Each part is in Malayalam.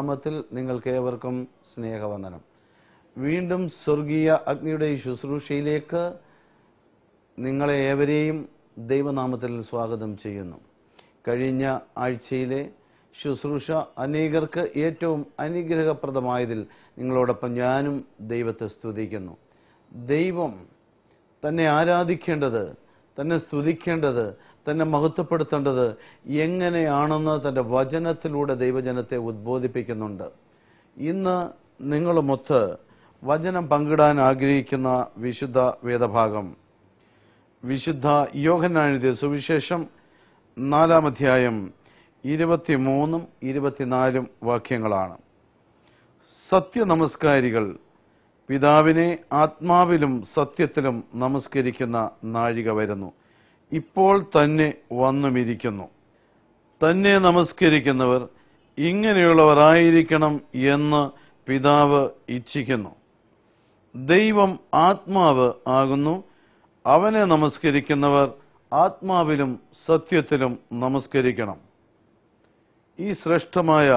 നാമത്തിൽ നിങ്ങൾക്കേവർക്കും സ്നേഹവന്ദനം വീണ്ടും സ്വർഗീയ അഗ്നിയുടെ ഈ ശുശ്രൂഷയിലേക്ക് നിങ്ങളെ ഏവരെയും ദൈവനാമത്തിൽ സ്വാഗതം ചെയ്യുന്നു കഴിഞ്ഞ ആഴ്ചയിലെ ശുശ്രൂഷ അനേകർക്ക് ഏറ്റവും അനുഗ്രഹപ്രദമായതിൽ നിങ്ങളോടൊപ്പം ഞാനും ദൈവത്തെ സ്തുതിക്കുന്നു ദൈവം തന്നെ ആരാധിക്കേണ്ടത് തന്നെ സ്തുതിക്കേണ്ടത് തന്നെ മഹത്വപ്പെടുത്തേണ്ടത് എങ്ങനെയാണെന്ന് തന്റെ വചനത്തിലൂടെ ദൈവജനത്തെ ഉദ്ബോധിപ്പിക്കുന്നുണ്ട് ഇന്ന് നിങ്ങളുമൊത്ത് വചനം പങ്കിടാൻ ആഗ്രഹിക്കുന്ന വിശുദ്ധ വേദഭാഗം വിശുദ്ധ യോഹനാഴുതിയ സുവിശേഷം നാലാം അധ്യായം ഇരുപത്തിമൂന്നും ഇരുപത്തിനാലും വാക്യങ്ങളാണ് സത്യനമസ്കാരികൾ പിതാവിനെ ആത്മാവിലും സത്യത്തിലും നമസ്കരിക്കുന്ന നാഴിക വരുന്നു ഇപ്പോൾ തന്നെ വന്നുമിരിക്കുന്നു തന്നെ നമസ്കരിക്കുന്നവർ ഇങ്ങനെയുള്ളവരായിരിക്കണം എന്ന് പിതാവ് ഇച്ഛിക്കുന്നു ദൈവം ആത്മാവ് ആകുന്നു അവനെ നമസ്കരിക്കുന്നവർ ആത്മാവിലും സത്യത്തിലും നമസ്കരിക്കണം ഈ ശ്രേഷ്ഠമായ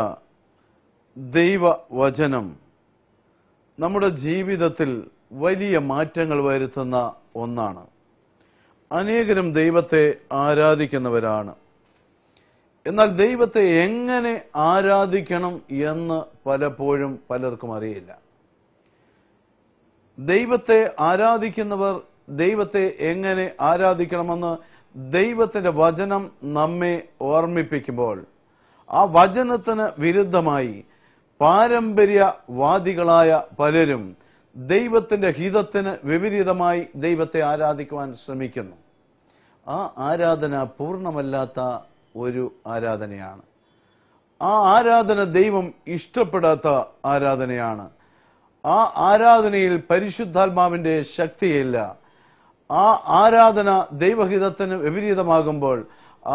ദൈവവചനം നമ്മുടെ ജീവിതത്തിൽ വലിയ മാറ്റങ്ങൾ വരുത്തുന്ന ഒന്നാണ് അനേകരും ദൈവത്തെ ആരാധിക്കുന്നവരാണ് എന്നാൽ ദൈവത്തെ എങ്ങനെ ആരാധിക്കണം എന്ന് പലപ്പോഴും പലർക്കും അറിയില്ല ദൈവത്തെ ആരാധിക്കുന്നവർ ദൈവത്തെ എങ്ങനെ ആരാധിക്കണമെന്ന് ദൈവത്തിന്റെ വചനം നമ്മെ ഓർമ്മിപ്പിക്കുമ്പോൾ ആ വചനത്തിന് വിരുദ്ധമായി പാരമ്പര്യവാദികളായ പലരും ദൈവത്തിന്റെ ഹിതത്തിന് വിപരീതമായി ദൈവത്തെ ആരാധിക്കുവാൻ ശ്രമിക്കുന്നു ആ ആരാധന പൂർണ്ണമല്ലാത്ത ഒരു ആരാധനയാണ് ആ ആരാധന ദൈവം ഇഷ്ടപ്പെടാത്ത ആരാധനയാണ് ആ ആരാധനയിൽ പരിശുദ്ധാത്മാവിന്റെ ശക്തിയില്ല ആ ആരാധന ദൈവഹിതത്തിന് വിപരീതമാകുമ്പോൾ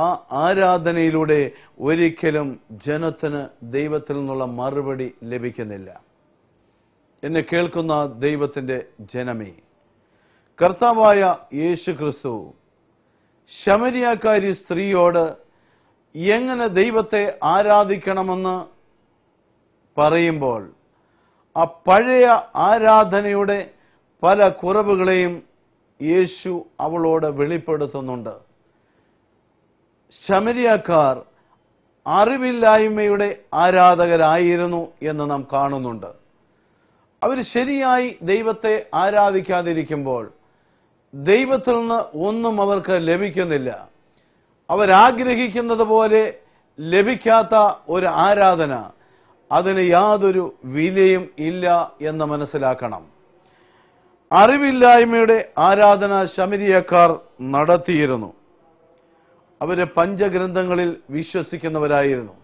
ആ ആരാധനയിലൂടെ ഒരിക്കലും ജനത്തിന് ദൈവത്തിൽ നിന്നുള്ള മറുപടി ലഭിക്കുന്നില്ല എന്നെ കേൾക്കുന്ന ദൈവത്തിന്റെ ജനമേ കർത്താവായ യേശു ക്രിസ്തു ശമരിയാക്കാരി സ്ത്രീയോട് എങ്ങനെ ദൈവത്തെ ആരാധിക്കണമെന്ന് പറയുമ്പോൾ ആ പഴയ ആരാധനയുടെ പല കുറവുകളെയും യേശു അവളോട് വെളിപ്പെടുത്തുന്നുണ്ട് ശമരിയക്കാർ അറിവില്ലായ്മയുടെ ആരാധകരായിരുന്നു എന്ന് നാം കാണുന്നുണ്ട് അവർ ശരിയായി ദൈവത്തെ ആരാധിക്കാതിരിക്കുമ്പോൾ ദൈവത്തിൽ നിന്ന് ഒന്നും അവർക്ക് ലഭിക്കുന്നില്ല അവരാഗ്രഹിക്കുന്നത് പോലെ ലഭിക്കാത്ത ഒരു ആരാധന അതിന് യാതൊരു വിലയും ഇല്ല എന്ന് മനസ്സിലാക്കണം അറിവില്ലായ്മയുടെ ആരാധന ശമരിയക്കാർ നടത്തിയിരുന്നു അവരെ പഞ്ചഗ്രന്ഥങ്ങളിൽ വിശ്വസിക്കുന്നവരായിരുന്നു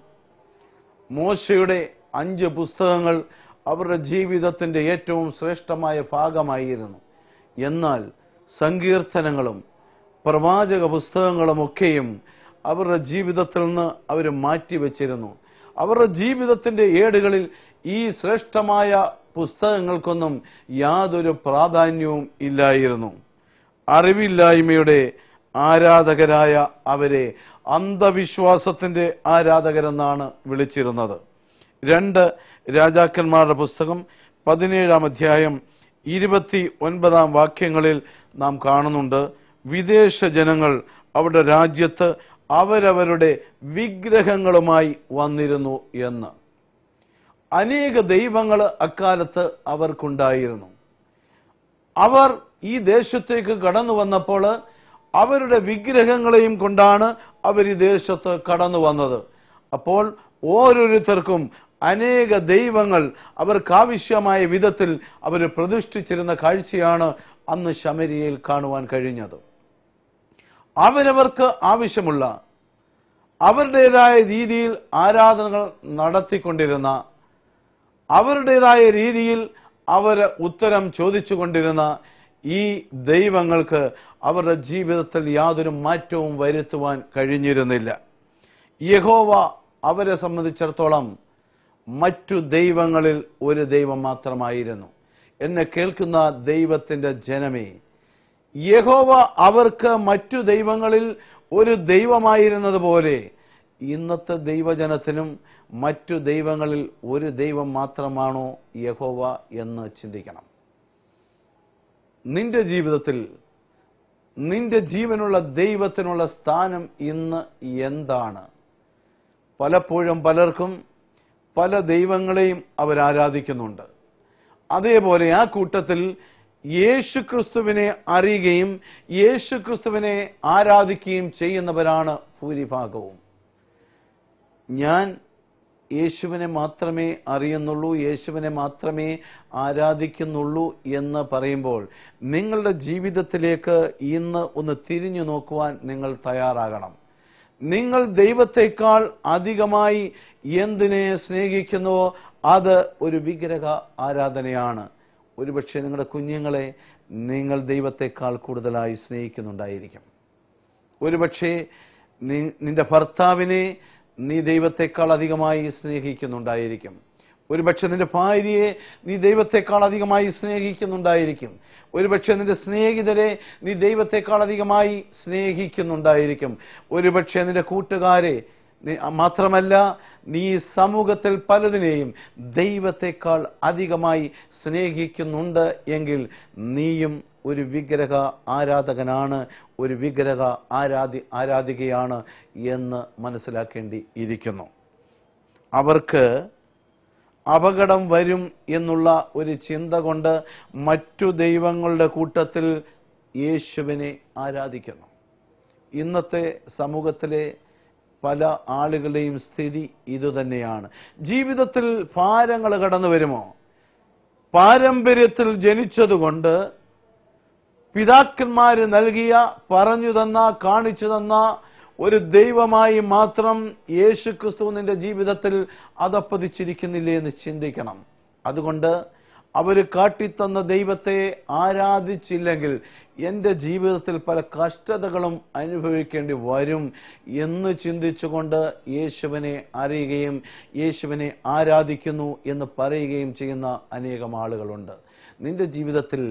മോശയുടെ അഞ്ച് പുസ്തകങ്ങൾ അവരുടെ ജീവിതത്തിന്റെ ഏറ്റവും ശ്രേഷ്ഠമായ ഭാഗമായിരുന്നു എന്നാൽ സങ്കീർത്തനങ്ങളും പ്രവാചക പുസ്തകങ്ങളുമൊക്കെയും അവരുടെ ജീവിതത്തിൽ നിന്ന് അവർ മാറ്റിവെച്ചിരുന്നു അവരുടെ ജീവിതത്തിന്റെ ഏടുകളിൽ ഈ ശ്രേഷ്ഠമായ പുസ്തകങ്ങൾക്കൊന്നും യാതൊരു പ്രാധാന്യവും ഇല്ലായിരുന്നു അറിവില്ലായ്മയുടെ ആരാധകരായ അവരെ അന്ധവിശ്വാസത്തിന്റെ ആരാധകരെന്നാണ് വിളിച്ചിരുന്നത് രണ്ട് രാജാക്കന്മാരുടെ പുസ്തകം പതിനേഴാം അധ്യായം ഇരുപത്തി ഒൻപതാം വാക്യങ്ങളിൽ നാം കാണുന്നുണ്ട് വിദേശ ജനങ്ങൾ അവരുടെ രാജ്യത്ത് അവരവരുടെ വിഗ്രഹങ്ങളുമായി വന്നിരുന്നു എന്ന് അനേക ദൈവങ്ങൾ അക്കാലത്ത് അവർക്കുണ്ടായിരുന്നു അവർ ഈ ദേശത്തേക്ക് കടന്നു വന്നപ്പോൾ അവരുടെ വിഗ്രഹങ്ങളെയും കൊണ്ടാണ് അവർ ഈ ദേശത്ത് കടന്നു വന്നത് അപ്പോൾ ഓരോരുത്തർക്കും അനേക ദൈവങ്ങൾ അവർക്കാവശ്യമായ വിധത്തിൽ അവർ പ്രതിഷ്ഠിച്ചിരുന്ന കാഴ്ചയാണ് അന്ന് ശമരിയയിൽ കാണുവാൻ കഴിഞ്ഞത് അവരവർക്ക് ആവശ്യമുള്ള അവരുടേതായ രീതിയിൽ ആരാധനകൾ നടത്തിക്കൊണ്ടിരുന്ന അവരുടേതായ രീതിയിൽ അവർ ഉത്തരം ചോദിച്ചുകൊണ്ടിരുന്ന ഈ ദൈവങ്ങൾക്ക് അവരുടെ ജീവിതത്തിൽ യാതൊരു മാറ്റവും വരുത്തുവാൻ കഴിഞ്ഞിരുന്നില്ല യഹോവ അവരെ സംബന്ധിച്ചിടത്തോളം മറ്റു ദൈവങ്ങളിൽ ഒരു ദൈവം മാത്രമായിരുന്നു എന്നെ കേൾക്കുന്ന ദൈവത്തിൻ്റെ ജനമേ യഹോവ അവർക്ക് മറ്റു ദൈവങ്ങളിൽ ഒരു ദൈവമായിരുന്നത് പോലെ ഇന്നത്തെ ദൈവജനത്തിനും മറ്റു ദൈവങ്ങളിൽ ഒരു ദൈവം മാത്രമാണോ യഹോവ എന്ന് ചിന്തിക്കണം നിന്റെ ജീവിതത്തിൽ നിന്റെ ജീവനുള്ള ദൈവത്തിനുള്ള സ്ഥാനം ഇന്ന് എന്താണ് പലപ്പോഴും പലർക്കും പല ദൈവങ്ങളെയും അവരാരാധിക്കുന്നുണ്ട് അതേപോലെ ആ കൂട്ടത്തിൽ യേശുക്രിസ്തുവിനെ അറിയുകയും യേശുക്രിസ്തുവിനെ ആരാധിക്കുകയും ചെയ്യുന്നവരാണ് ഭൂരിഭാഗവും ഞാൻ യേശുവിനെ മാത്രമേ അറിയുന്നുള്ളൂ യേശുവിനെ മാത്രമേ ആരാധിക്കുന്നുള്ളൂ എന്ന് പറയുമ്പോൾ നിങ്ങളുടെ ജീവിതത്തിലേക്ക് ഇന്ന് ഒന്ന് തിരിഞ്ഞു നോക്കുവാൻ നിങ്ങൾ തയ്യാറാകണം നിങ്ങൾ ദൈവത്തെക്കാൾ അധികമായി എന്തിനെ സ്നേഹിക്കുന്നുവോ അത് ഒരു വിഗ്രഹ ആരാധനയാണ് ഒരുപക്ഷെ നിങ്ങളുടെ കുഞ്ഞുങ്ങളെ നിങ്ങൾ ദൈവത്തെക്കാൾ കൂടുതലായി സ്നേഹിക്കുന്നുണ്ടായിരിക്കും ഒരുപക്ഷെ നിന്റെ ഭർത്താവിനെ നീ ദൈവത്തെക്കാൾ അധികമായി സ്നേഹിക്കുന്നുണ്ടായിരിക്കും ഒരുപക്ഷെ നിന്റെ ഭാര്യയെ നീ ദൈവത്തെക്കാൾ അധികമായി സ്നേഹിക്കുന്നുണ്ടായിരിക്കും ഒരുപക്ഷെ നിന്റെ സ്നേഹിതരെ നീ ദൈവത്തെക്കാൾ അധികമായി സ്നേഹിക്കുന്നുണ്ടായിരിക്കും ഒരുപക്ഷെ നിന്റെ കൂട്ടുകാരെ മാത്രമല്ല നീ സമൂഹത്തിൽ പലതിനെയും ദൈവത്തെക്കാൾ അധികമായി സ്നേഹിക്കുന്നുണ്ട് എങ്കിൽ നീയും ഒരു വിഗ്രഹ ആരാധകനാണ് ഒരു വിഗ്രഹ ആരാധി ആരാധികയാണ് എന്ന് മനസ്സിലാക്കേണ്ടി ഇരിക്കുന്നു അവർക്ക് അപകടം വരും എന്നുള്ള ഒരു ചിന്ത കൊണ്ട് മറ്റു ദൈവങ്ങളുടെ കൂട്ടത്തിൽ യേശുവിനെ ആരാധിക്കുന്നു ഇന്നത്തെ സമൂഹത്തിലെ പല ആളുകളുടെയും സ്ഥിതി ഇതുതന്നെയാണ് ജീവിതത്തിൽ ഭാരങ്ങൾ കടന്നു വരുമോ പാരമ്പര്യത്തിൽ ജനിച്ചതുകൊണ്ട് പിതാക്കന്മാര് നൽകിയ പറഞ്ഞു തന്ന കാണിച്ചു തന്ന ഒരു ദൈവമായി മാത്രം യേശു ക്രിസ്തു നിന്റെ ജീവിതത്തിൽ അതപ്പതിച്ചിരിക്കുന്നില്ലേ എന്ന് ചിന്തിക്കണം അതുകൊണ്ട് അവർ കാട്ടിത്തന്ന ദൈവത്തെ ആരാധിച്ചില്ലെങ്കിൽ എൻ്റെ ജീവിതത്തിൽ പല കഷ്ടതകളും അനുഭവിക്കേണ്ടി വരും എന്ന് ചിന്തിച്ചുകൊണ്ട് യേശുവിനെ അറിയുകയും യേശുവിനെ ആരാധിക്കുന്നു എന്ന് പറയുകയും ചെയ്യുന്ന അനേകം ആളുകളുണ്ട് നിന്റെ ജീവിതത്തിൽ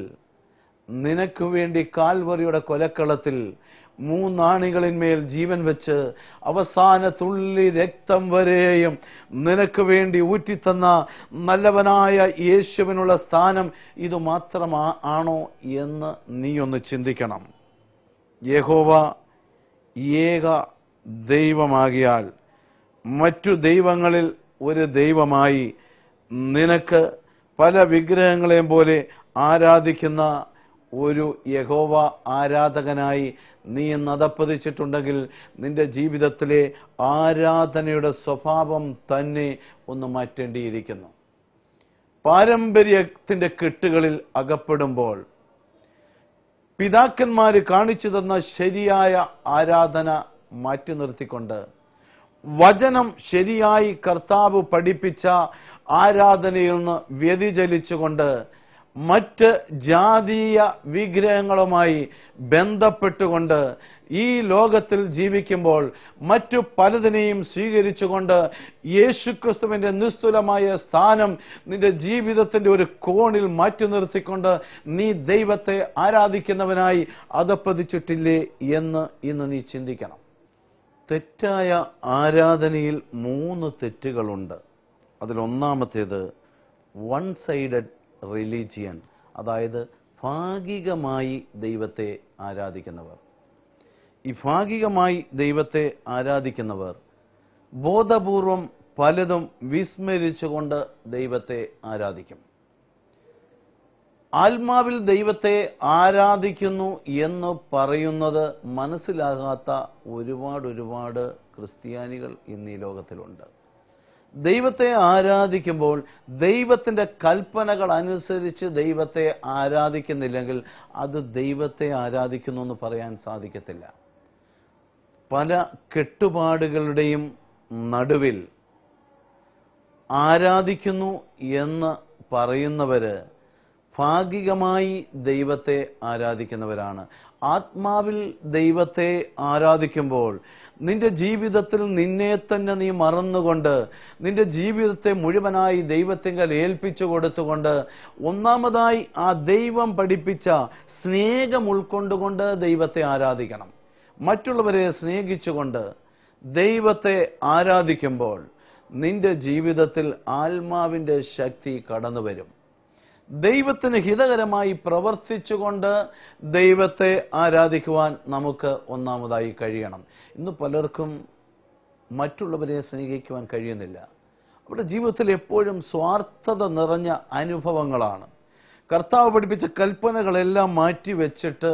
നിനക്കു വേണ്ടി കാൽവറിയുടെ കൊലക്കളത്തിൽ മൂന്നാണികളിന്മേൽ ജീവൻ വെച്ച് അവസാന തുള്ളി രക്തം വരെയും നിനക്ക് വേണ്ടി ഊറ്റിത്തന്ന നല്ലവനായ യേശുവിനുള്ള സ്ഥാനം ഇത് മാത്രമാ ആണോ എന്ന് നീയൊന്ന് ചിന്തിക്കണം യഹോവ ഏക ദൈവമാകിയാൽ മറ്റു ദൈവങ്ങളിൽ ഒരു ദൈവമായി നിനക്ക് പല വിഗ്രഹങ്ങളെയും പോലെ ആരാധിക്കുന്ന ഒരു യഹോവ ആരാധകനായി നീ നടപ്പതിച്ചിട്ടുണ്ടെങ്കിൽ നിന്റെ ജീവിതത്തിലെ ആരാധനയുടെ സ്വഭാവം തന്നെ ഒന്ന് മാറ്റേണ്ടിയിരിക്കുന്നു പാരമ്പര്യത്തിൻ്റെ കെട്ടുകളിൽ അകപ്പെടുമ്പോൾ പിതാക്കന്മാർ കാണിച്ചു തന്ന ശരിയായ ആരാധന മാറ്റി നിർത്തിക്കൊണ്ട് വചനം ശരിയായി കർത്താവ് പഠിപ്പിച്ച ആരാധനയിൽ നിന്ന് വ്യതിചലിച്ചുകൊണ്ട് മറ്റ് ജാതീയ വിഗ്രഹങ്ങളുമായി ബന്ധപ്പെട്ടുകൊണ്ട് ഈ ലോകത്തിൽ ജീവിക്കുമ്പോൾ മറ്റു പലതിനെയും സ്വീകരിച്ചുകൊണ്ട് യേശുക്രിസ്തുവിന്റെ നിസ്തുലമായ സ്ഥാനം നിന്റെ ജീവിതത്തിന്റെ ഒരു കോണിൽ മാറ്റി നിർത്തിക്കൊണ്ട് നീ ദൈവത്തെ ആരാധിക്കുന്നവനായി അതപ്പതിച്ചിട്ടില്ലേ എന്ന് ഇന്ന് നീ ചിന്തിക്കണം തെറ്റായ ആരാധനയിൽ മൂന്ന് തെറ്റുകളുണ്ട് അതിലൊന്നാമത്തേത് വൺ സൈഡഡ് റിലീജിയൻ അതായത് ഭാഗികമായി ദൈവത്തെ ആരാധിക്കുന്നവർ ഈ ഭാഗികമായി ദൈവത്തെ ആരാധിക്കുന്നവർ ബോധപൂർവം പലതും വിസ്മരിച്ചുകൊണ്ട് ദൈവത്തെ ആരാധിക്കും ആത്മാവിൽ ദൈവത്തെ ആരാധിക്കുന്നു എന്ന് പറയുന്നത് മനസ്സിലാകാത്ത ഒരുപാട് ഒരുപാട് ക്രിസ്ത്യാനികൾ ഇന്ന് ഈ ലോകത്തിലുണ്ട് ദൈവത്തെ ആരാധിക്കുമ്പോൾ ദൈവത്തിൻ്റെ കൽപ്പനകൾ അനുസരിച്ച് ദൈവത്തെ ആരാധിക്കുന്നില്ലെങ്കിൽ അത് ദൈവത്തെ ആരാധിക്കുന്നു എന്ന് പറയാൻ സാധിക്കത്തില്ല പല കെട്ടുപാടുകളുടെയും നടുവിൽ ആരാധിക്കുന്നു എന്ന് പറയുന്നവര് ഭാഗികമായി ദൈവത്തെ ആരാധിക്കുന്നവരാണ് ആത്മാവിൽ ദൈവത്തെ ആരാധിക്കുമ്പോൾ നിന്റെ ജീവിതത്തിൽ നിന്നെ തന്നെ നീ മറന്നുകൊണ്ട് നിന്റെ ജീവിതത്തെ മുഴുവനായി ദൈവത്തിങ്കൽ ഏൽപ്പിച്ചു കൊടുത്തുകൊണ്ട് ഒന്നാമതായി ആ ദൈവം പഠിപ്പിച്ച സ്നേഹം ഉൾക്കൊണ്ടുകൊണ്ട് ദൈവത്തെ ആരാധിക്കണം മറ്റുള്ളവരെ സ്നേഹിച്ചുകൊണ്ട് ദൈവത്തെ ആരാധിക്കുമ്പോൾ നിന്റെ ജീവിതത്തിൽ ആത്മാവിൻ്റെ ശക്തി കടന്നു വരും ദൈവത്തിന് ഹിതകരമായി പ്രവർത്തിച്ചുകൊണ്ട് ദൈവത്തെ ആരാധിക്കുവാൻ നമുക്ക് ഒന്നാമതായി കഴിയണം ഇന്ന് പലർക്കും മറ്റുള്ളവരെ സ്നേഹിക്കുവാൻ കഴിയുന്നില്ല അവരുടെ ജീവിതത്തിൽ എപ്പോഴും സ്വാർത്ഥത നിറഞ്ഞ അനുഭവങ്ങളാണ് കർത്താവ് പഠിപ്പിച്ച കൽപ്പനകളെല്ലാം മാറ്റി വെച്ചിട്ട്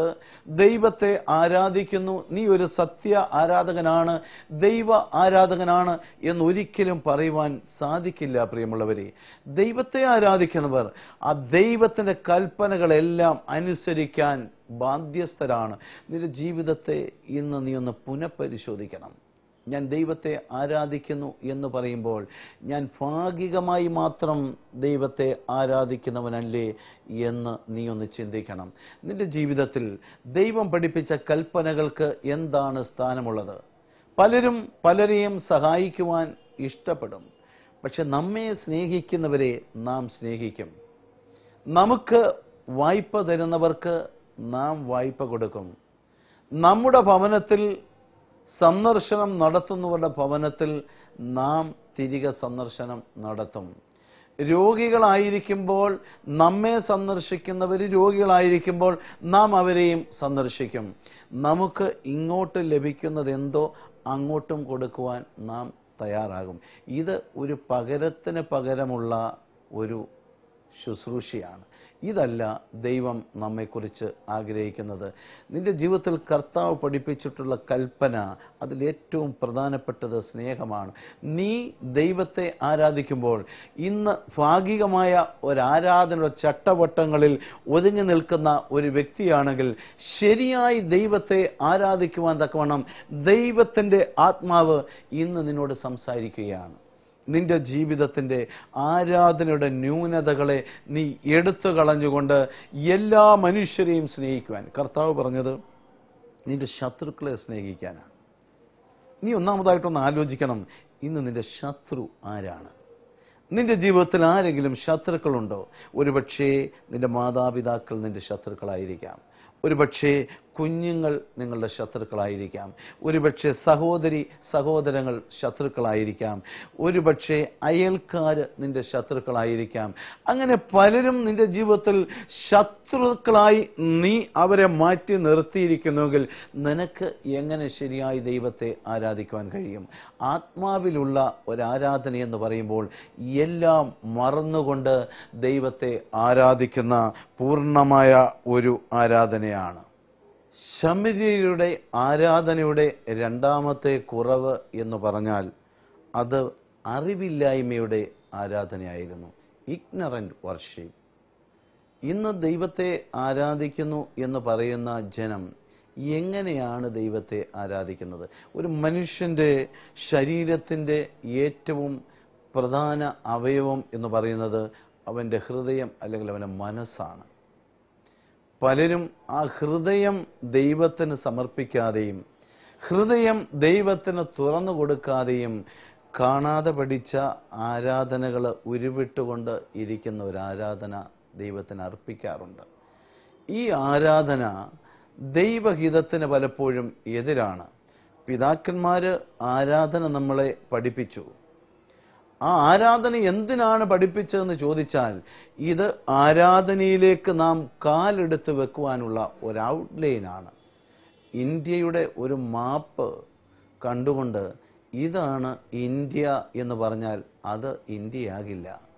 ദൈവത്തെ ആരാധിക്കുന്നു നീ ഒരു സത്യ ആരാധകനാണ് ദൈവ ആരാധകനാണ് എന്നൊരിക്കലും പറയുവാൻ സാധിക്കില്ല പ്രിയമുള്ളവരെ ദൈവത്തെ ആരാധിക്കുന്നവർ ആ ദൈവത്തിൻ്റെ കൽപ്പനകളെല്ലാം അനുസരിക്കാൻ ബാധ്യസ്ഥരാണ് നിന്റെ ജീവിതത്തെ ഇന്ന് നീ ഒന്ന് പുനഃപരിശോധിക്കണം ഞാൻ ദൈവത്തെ ആരാധിക്കുന്നു എന്ന് പറയുമ്പോൾ ഞാൻ ഭാഗികമായി മാത്രം ദൈവത്തെ ആരാധിക്കുന്നവനല്ലേ എന്ന് നീ ഒന്ന് ചിന്തിക്കണം നിന്റെ ജീവിതത്തിൽ ദൈവം പഠിപ്പിച്ച കൽപ്പനകൾക്ക് എന്താണ് സ്ഥാനമുള്ളത് പലരും പലരെയും സഹായിക്കുവാൻ ഇഷ്ടപ്പെടും പക്ഷെ നമ്മെ സ്നേഹിക്കുന്നവരെ നാം സ്നേഹിക്കും നമുക്ക് വായ്പ തരുന്നവർക്ക് നാം വായ്പ കൊടുക്കും നമ്മുടെ ഭവനത്തിൽ സന്ദർശനം നടത്തുന്നവരുടെ ഭവനത്തിൽ നാം തിരികെ സന്ദർശനം നടത്തും രോഗികളായിരിക്കുമ്പോൾ നമ്മെ സന്ദർശിക്കുന്നവർ രോഗികളായിരിക്കുമ്പോൾ നാം അവരെയും സന്ദർശിക്കും നമുക്ക് ഇങ്ങോട്ട് ലഭിക്കുന്നത് എന്തോ അങ്ങോട്ടും കൊടുക്കുവാൻ നാം തയ്യാറാകും ഇത് ഒരു പകരത്തിന് പകരമുള്ള ഒരു ശുശ്രൂഷയാണ് ഇതല്ല ദൈവം നമ്മെക്കുറിച്ച് ആഗ്രഹിക്കുന്നത് നിന്റെ ജീവിതത്തിൽ കർത്താവ് പഠിപ്പിച്ചിട്ടുള്ള കൽപ്പന അതിലേറ്റവും പ്രധാനപ്പെട്ടത് സ്നേഹമാണ് നീ ദൈവത്തെ ആരാധിക്കുമ്പോൾ ഇന്ന് ഭാഗികമായ ഒരാരാധനയുടെ ചട്ടവട്ടങ്ങളിൽ ഒതുങ്ങി നിൽക്കുന്ന ഒരു വ്യക്തിയാണെങ്കിൽ ശരിയായി ദൈവത്തെ ആരാധിക്കുവാൻ തക്കവണ്ണം ദൈവത്തിൻ്റെ ആത്മാവ് ഇന്ന് നിന്നോട് സംസാരിക്കുകയാണ് നിന്റെ ജീവിതത്തിൻ്റെ ആരാധനയുടെ ന്യൂനതകളെ നീ എടുത്തു കളഞ്ഞുകൊണ്ട് എല്ലാ മനുഷ്യരെയും സ്നേഹിക്കുവാൻ കർത്താവ് പറഞ്ഞത് നിന്റെ ശത്രുക്കളെ സ്നേഹിക്കാനാണ് നീ ഒന്നാമതായിട്ടൊന്ന് ആലോചിക്കണം ഇന്ന് നിന്റെ ശത്രു ആരാണ് നിന്റെ ജീവിതത്തിൽ ആരെങ്കിലും ശത്രുക്കളുണ്ടോ ഒരുപക്ഷേ നിന്റെ മാതാപിതാക്കൾ നിന്റെ ശത്രുക്കളായിരിക്കാം ഒരുപക്ഷേ കുഞ്ഞുങ്ങൾ നിങ്ങളുടെ ശത്രുക്കളായിരിക്കാം ഒരുപക്ഷെ സഹോദരി സഹോദരങ്ങൾ ശത്രുക്കളായിരിക്കാം ഒരുപക്ഷെ അയൽക്കാർ നിന്റെ ശത്രുക്കളായിരിക്കാം അങ്ങനെ പലരും നിന്റെ ജീവിതത്തിൽ ശത്രുക്കളായി നീ അവരെ മാറ്റി നിർത്തിയിരിക്കുന്നുവെങ്കിൽ നിനക്ക് എങ്ങനെ ശരിയായി ദൈവത്തെ ആരാധിക്കുവാൻ കഴിയും ആത്മാവിലുള്ള ഒരാരാധന എന്ന് പറയുമ്പോൾ എല്ലാം മറന്നുകൊണ്ട് ദൈവത്തെ ആരാധിക്കുന്ന പൂർണ്ണമായ ഒരു ആരാധനയാണ് ശമിതിയുടെ ആരാധനയുടെ രണ്ടാമത്തെ കുറവ് എന്ന് പറഞ്ഞാൽ അത് അറിവില്ലായ്മയുടെ ആരാധനയായിരുന്നു ഇഗ്നറൻറ്റ് വർഷിപ്പ് ഇന്ന് ദൈവത്തെ ആരാധിക്കുന്നു എന്ന് പറയുന്ന ജനം എങ്ങനെയാണ് ദൈവത്തെ ആരാധിക്കുന്നത് ഒരു മനുഷ്യൻ്റെ ശരീരത്തിൻ്റെ ഏറ്റവും പ്രധാന അവയവം എന്ന് പറയുന്നത് അവൻ്റെ ഹൃദയം അല്ലെങ്കിൽ അവൻ്റെ മനസ്സാണ് പലരും ആ ഹൃദയം ദൈവത്തിന് സമർപ്പിക്കാതെയും ഹൃദയം ദൈവത്തിന് തുറന്നു കൊടുക്കാതെയും കാണാതെ പഠിച്ച ആരാധനകൾ ഉരുവിട്ടുകൊണ്ട് ഇരിക്കുന്ന ഒരു ആരാധന ദൈവത്തിന് അർപ്പിക്കാറുണ്ട് ഈ ആരാധന ദൈവഹിതത്തിന് പലപ്പോഴും എതിരാണ് പിതാക്കന്മാർ ആരാധന നമ്മളെ പഠിപ്പിച്ചു ആ ആരാധന എന്തിനാണ് പഠിപ്പിച്ചതെന്ന് ചോദിച്ചാൽ ഇത് ആരാധനയിലേക്ക് നാം കാലെടുത്ത് വെക്കുവാനുള്ള ഒരു ഔട്ട്ലൈനാണ് ഇന്ത്യയുടെ ഒരു മാപ്പ് കണ്ടുകൊണ്ട് ഇതാണ് ഇന്ത്യ എന്ന് പറഞ്ഞാൽ അത് ഇന്ത്യയാകില്ല